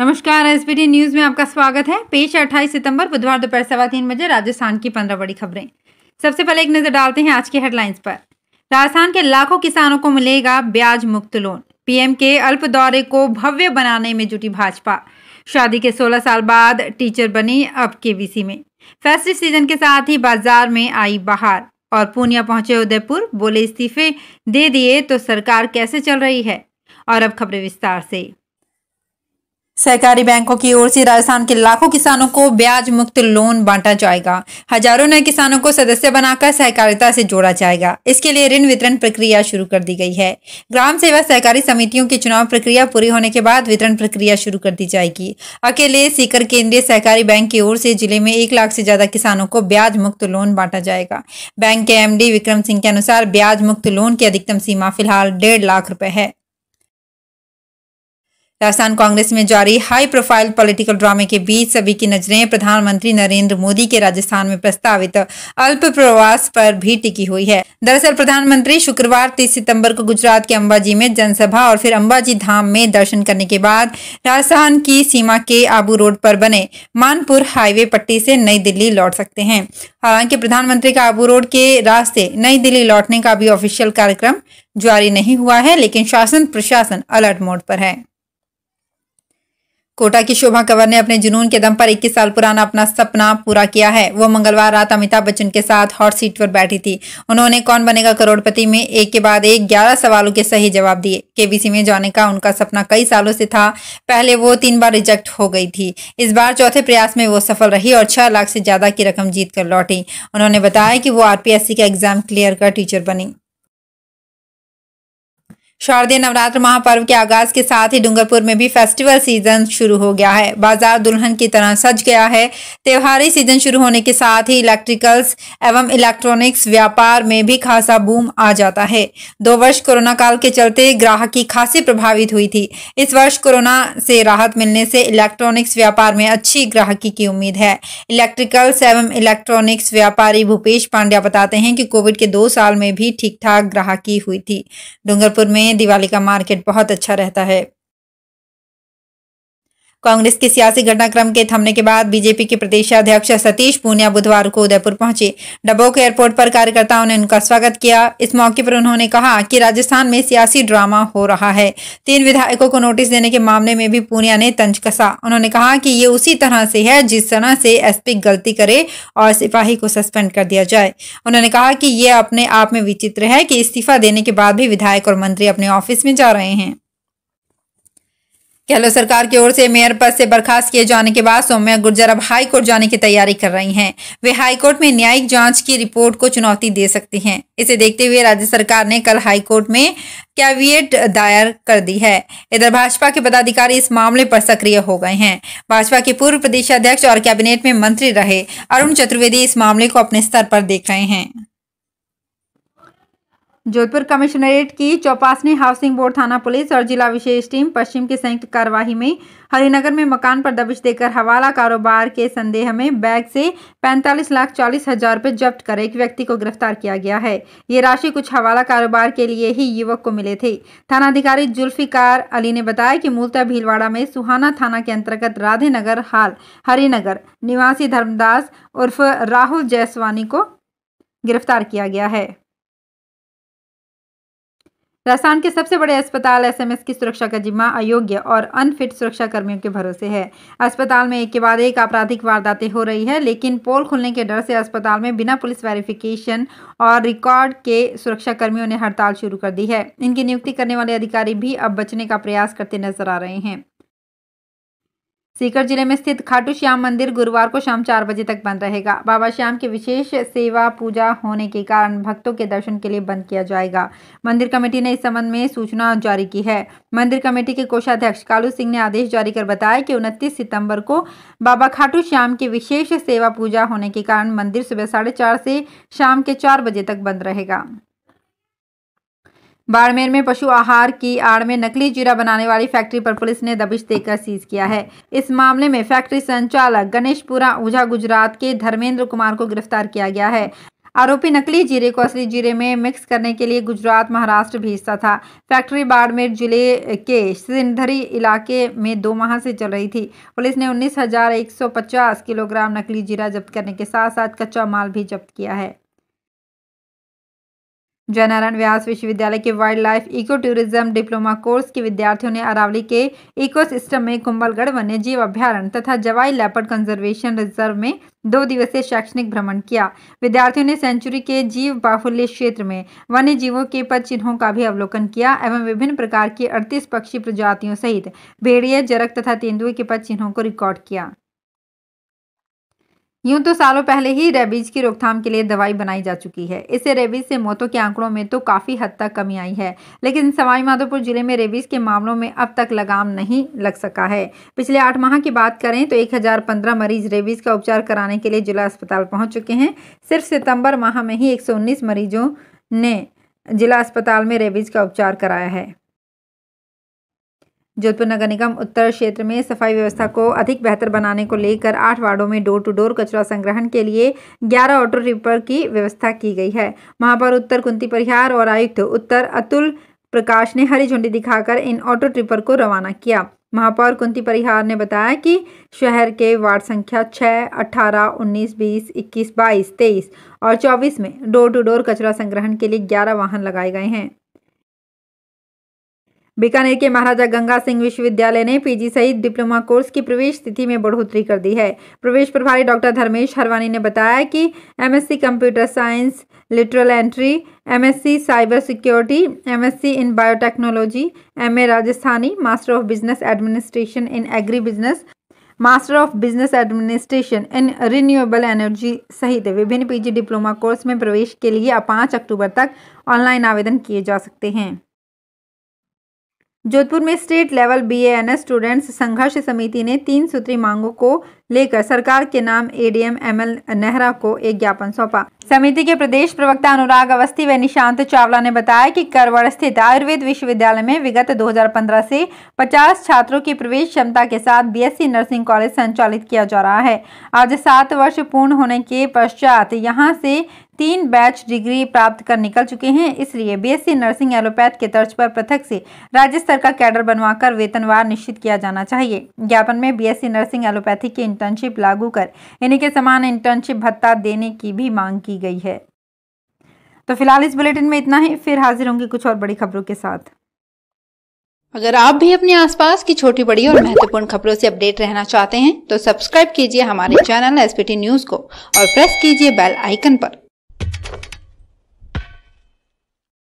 नमस्कार S news में आपका स्वागत है पेश 28 सितंबर बुधवार दोपहर सवा तीन बजे राजस्थान की पंद्रह बड़ी खबरें सबसे पहले एक नज़र डालते हैं आज के हेडलाइंस पर राजस्थान के लाखों किसानों को मिलेगा ब्याज मुक्त लोन पीएम के अल्प दौरे को भव्य बनाने में जुटी भाजपा शादी के 16 साल बाद टीचर बनी अब के में फेस्टिव सीजन के साथ ही बाजार में आई बहार और पूनिया पहुंचे उदयपुर बोले इस्तीफे दे दिए तो सरकार कैसे चल रही है और अब खबरें विस्तार से सहकारी बैंकों की ओर से राजस्थान के लाखों किसानों को ब्याज मुक्त लोन बांटा जाएगा हजारों नए किसानों को सदस्य बनाकर सहकारिता से जोड़ा जाएगा इसके लिए ऋण वितरण प्रक्रिया शुरू कर दी गई है ग्राम सेवा सहकारी समितियों की चुनाव प्रक्रिया पूरी होने के बाद वितरण प्रक्रिया शुरू कर दी जाएगी अकेले सीकर केंद्रीय सहकारी बैंक की ओर से जिले में एक लाख से ज्यादा किसानों को ब्याज मुक्त लोन बांटा जाएगा बैंक के एम विक्रम सिंह के अनुसार ब्याज मुक्त लोन की अधिकतम सीमा फिलहाल डेढ़ लाख रुपए है राजस्थान कांग्रेस में जारी हाई प्रोफाइल पॉलिटिकल ड्रामे के बीच सभी की नजरें प्रधानमंत्री नरेंद्र मोदी के राजस्थान में प्रस्तावित अल्प प्रवास पर भी टिकी हुई है दरअसल प्रधानमंत्री शुक्रवार 30 सितंबर को गुजरात के अंबाजी में जनसभा और फिर अंबाजी धाम में दर्शन करने के बाद राजस्थान की सीमा के आबू रोड पर बने मानपुर हाईवे पट्टी से नई दिल्ली लौट सकते हैं हालांकि प्रधानमंत्री का आबू रोड के रास्ते नई दिल्ली लौटने का भी ऑफिशियल कार्यक्रम जारी नहीं हुआ है लेकिन शासन प्रशासन अलर्ट मोड पर है कोटा की शोभा कंवर ने अपने जुनून के दम पर 21 साल पुराना अपना सपना पूरा किया है वो मंगलवार रात अमिताभ बच्चन के साथ हॉट सीट पर बैठी थी उन्होंने कौन बनेगा करोड़पति में एक के बाद एक ग्यारह सवालों के सही जवाब दिए केबीसी में जाने का उनका सपना कई सालों से था पहले वो तीन बार रिजेक्ट हो गई थी इस बार चौथे प्रयास में वो सफल रही और छह लाख से ज्यादा की रकम जीत कर लौटी उन्होंने बताया कि वो आरपीएससी का एग्जाम क्लियर कर टीचर बनी शारदीय नवरात्र महापर्व के आगाज के साथ ही डूंगरपुर में भी फेस्टिवल सीजन शुरू हो गया है बाजार दुल्हन की तरह सज गया है त्योहारी सीजन शुरू होने के साथ ही इलेक्ट्रिकल्स एवं इलेक्ट्रॉनिक्स व्यापार में भी खासा बूम आ जाता है दो वर्ष कोरोना काल के चलते ग्राहकी खासी प्रभावित हुई थी इस वर्ष कोरोना से राहत मिलने से इलेक्ट्रॉनिक्स व्यापार में अच्छी ग्राहकी की उम्मीद है इलेक्ट्रिकल्स एवं इलेक्ट्रॉनिक्स व्यापारी भूपेश पांड्या बताते हैं कि कोविड के दो साल में भी ठीक ठाक ग्राहकी हुई थी डूंगरपुर में हैं दिवाली का मार्केट बहुत अच्छा रहता है कांग्रेस के सियासी घटनाक्रम के थमने के बाद बीजेपी के प्रदेश अध्यक्ष सतीश पूनिया बुधवार को उदयपुर पहुंचे डबोक एयरपोर्ट पर कार्यकर्ताओं ने उनका स्वागत किया इस मौके पर उन्होंने कहा कि राजस्थान में सियासी ड्रामा हो रहा है तीन विधायकों को नोटिस देने के मामले में भी पूनिया ने तंज कसा उन्होंने कहा कि ये उसी तरह से है जिस तरह से एसपी गलती करे और सिपाही को सस्पेंड कर दिया जाए उन्होंने कहा कि ये अपने आप में विचित्र है कि इस्तीफा देने के बाद भी विधायक और मंत्री अपने ऑफिस में जा रहे हैं गहलोत सरकार की ओर से मेयर पद से बर्खास्त किए जाने के बाद सौम्या गुर्जर अब हाईकोर्ट जाने की तैयारी कर रही हैं वे हाईकोर्ट में न्यायिक जांच की रिपोर्ट को चुनौती दे सकती हैं इसे देखते हुए राज्य सरकार ने कल हाईकोर्ट में कैविएट दायर कर दी है इधर भाजपा के पदाधिकारी इस मामले पर सक्रिय हो गए हैं भाजपा के पूर्व प्रदेश अध्यक्ष और कैबिनेट में मंत्री रहे अरुण चतुर्वेदी इस मामले को अपने स्तर पर देख रहे हैं जोधपुर कमिश्नरेट की चौपासनी हाउसिंग बोर्ड थाना पुलिस और जिला विशेष टीम पश्चिम की संयुक्त कार्यवाही में हरिनगर में मकान पर दबिश देकर हवाला कारोबार के संदेह में बैग से पैंतालीस लाख चालीस हजार रुपये जब्त कर एक व्यक्ति को गिरफ्तार किया गया है ये राशि कुछ हवाला कारोबार के लिए ही युवक को मिले थे थानाधिकारी जुल्फिकार अली ने बताया कि मूलतः भीलवाड़ा में सुहाना थाना के अंतर्गत राधे नगर हाल हरिनगर निवासी धर्मदास उर्फ राहुल जायसवानी को गिरफ्तार किया गया है राजस्थान के सबसे बड़े अस्पताल एसएमएस की सुरक्षा का जिम्मा अयोग्य और अनफिट सुरक्षा कर्मियों के भरोसे है अस्पताल में एक के बाद एक आपराधिक वारदातें हो रही है लेकिन पोल खुलने के डर से अस्पताल में बिना पुलिस वेरिफिकेशन और रिकॉर्ड के सुरक्षा कर्मियों ने हड़ताल शुरू कर दी है इनकी नियुक्ति करने वाले अधिकारी भी अब बचने का प्रयास करते नजर आ रहे हैं सीकर जिले में स्थित खाटू श्याम मंदिर गुरुवार को शाम चार बजे तक बंद रहेगा बाबा श्याम की विशेष सेवा पूजा होने के कारण भक्तों के दर्शन के लिए बंद किया जाएगा मंदिर कमेटी ने इस संबंध में सूचना जारी की है मंदिर कमेटी के कोषाध्यक्ष कालू सिंह ने आदेश जारी कर बताया कि उनतीस सितम्बर को बाबा खाटू श्याम की विशेष सेवा पूजा होने के कारण मंदिर सुबह साढ़े से शाम के चार बजे तक बंद रहेगा बाड़मेर में पशु आहार की आड़ में नकली जीरा बनाने वाली फैक्ट्री पर पुलिस ने दबिश देकर सीज किया है इस मामले में फैक्ट्री संचालक गणेशपुरा ऊझा गुजरात के धर्मेंद्र कुमार को गिरफ्तार किया गया है आरोपी नकली जीरे को असली जीरे में मिक्स करने के लिए गुजरात महाराष्ट्र भेजता था फैक्ट्री बाड़मेर जिले के सिंधरी इलाके में दो माह से चल रही थी पुलिस ने 19,150 किलोग्राम नकली जीरा जब्त करने के साथ साथ कच्चा माल भी जब्त किया है जयनारायण व्यास विश्वविद्यालय के wild life eco tourism diploma course के विद्यार्थियों ने अरावली के इको सिस्टम में कुंभलगढ़ वन्य जीव अभ्यारण तथा जवाई लेपर्ड कंजर्वेशन रिजर्व में दो दिवसीय शैक्षणिक भ्रमण किया विद्यार्थियों ने सेंचुरी के जीव बाहुल्य क्षेत्र में वन्य जीवों के पद चिन्हों का भी अवलोकन किया एवं विभिन्न प्रकार की अड़तीस पक्षी प्रजातियों सहित भेड़िए जरक तथा तेंदुए के पद चिन्हों को रिकॉर्ड किया यूं तो सालों पहले ही रेबीज की रोकथाम के लिए दवाई बनाई जा चुकी है इससे रेबीज से मौतों के आंकड़ों में तो काफ़ी हद तक कमी आई है लेकिन सवाईमाधोपुर जिले में रेबीज के मामलों में अब तक लगाम नहीं लग सका है पिछले आठ माह की बात करें तो 1015 मरीज रेबीज का उपचार कराने के लिए जिला अस्पताल पहुँच चुके हैं सिर्फ सितम्बर माह में ही एक मरीजों ने जिला अस्पताल में रेबीज का उपचार कराया है जोधपुर नगर निगम उत्तर क्षेत्र में सफाई व्यवस्था को अधिक बेहतर बनाने को लेकर आठ वार्डों में डोर टू डोर कचरा संग्रहण के लिए ग्यारह ऑटो रिपर की व्यवस्था की गई है महापौर उत्तर कुंती परिहार और आयुक्त उत्तर अतुल प्रकाश ने हरी झंडी दिखाकर इन ऑटो ट्रिपर को रवाना किया महापौर कुंती परिहार ने बताया कि शहर के वार्ड संख्या 6, 18, 19, 20, 21, 22, 23 और 24 में डोर टू डोर कचरा संग्रहण के लिए 11 वाहन लगाए गए हैं बीकानेर के महाराजा गंगा सिंह विश्वविद्यालय ने पीजी सहित डिप्लोमा कोर्स की प्रवेश तिथि में बढ़ोतरी कर दी है प्रवेश प्रभारी डॉक्टर धर्मेश हरवानी ने बताया कि MSc computer science lateral entry MSc cyber security MSc in biotechnology MA Rajasthani master of business administration in agri business master of business administration in renewable energy सहित विभिन्न पीजी डिप्लोमा कोर्स में प्रवेश के लिए पाँच अक्टूबर तक ऑनलाइन आवेदन किए जा सकते हैं जोधपुर में स्टेट लेवल बीएएनएस स्टूडेंट्स संघर्ष समिति ने तीन सूत्री मांगों को लेकर सरकार के नाम एडीएम एम एल नेहरा को एक ज्ञापन सौंपा समिति के प्रदेश प्रवक्ता अनुराग अवस्थी व निशांत चावला ने बताया कि करवड़ स्थित आयुर्वेद विश्वविद्यालय में विगत 2015 से 50 छात्रों की प्रवेश क्षमता के साथ बीएससी नर्सिंग कॉलेज संचालित किया जा रहा है आज सात वर्ष पूर्ण होने के पश्चात यहां से तीन बैच डिग्री प्राप्त कर निकल चुके हैं इसलिए बीएससी नर्सिंग एलोपैथ के तर्ज पर पृथक से राज्य स्तर का कैडर बनवाकर वेतनवार निश्चित किया जाना चाहिए ज्ञापन में बीएससी नर्सिंग एलोपैथी के इंटर्नशिप लागू कर इन्हीं के समान इंटर्नशिप भत्ता देने की भी मांग की गई है तो फिलहाल इस बुलेटिन में इतना ही फिर हाजिर होंगे कुछ और बड़ी खबरों के साथ अगर आप भी अपने आसपास की छोटी बड़ी और महत्वपूर्ण खबरों से अपडेट रहना चाहते हैं तो सब्सक्राइब कीजिए हमारे चैनल एसपीटी न्यूज को और प्रेस कीजिए बेल आइकन पर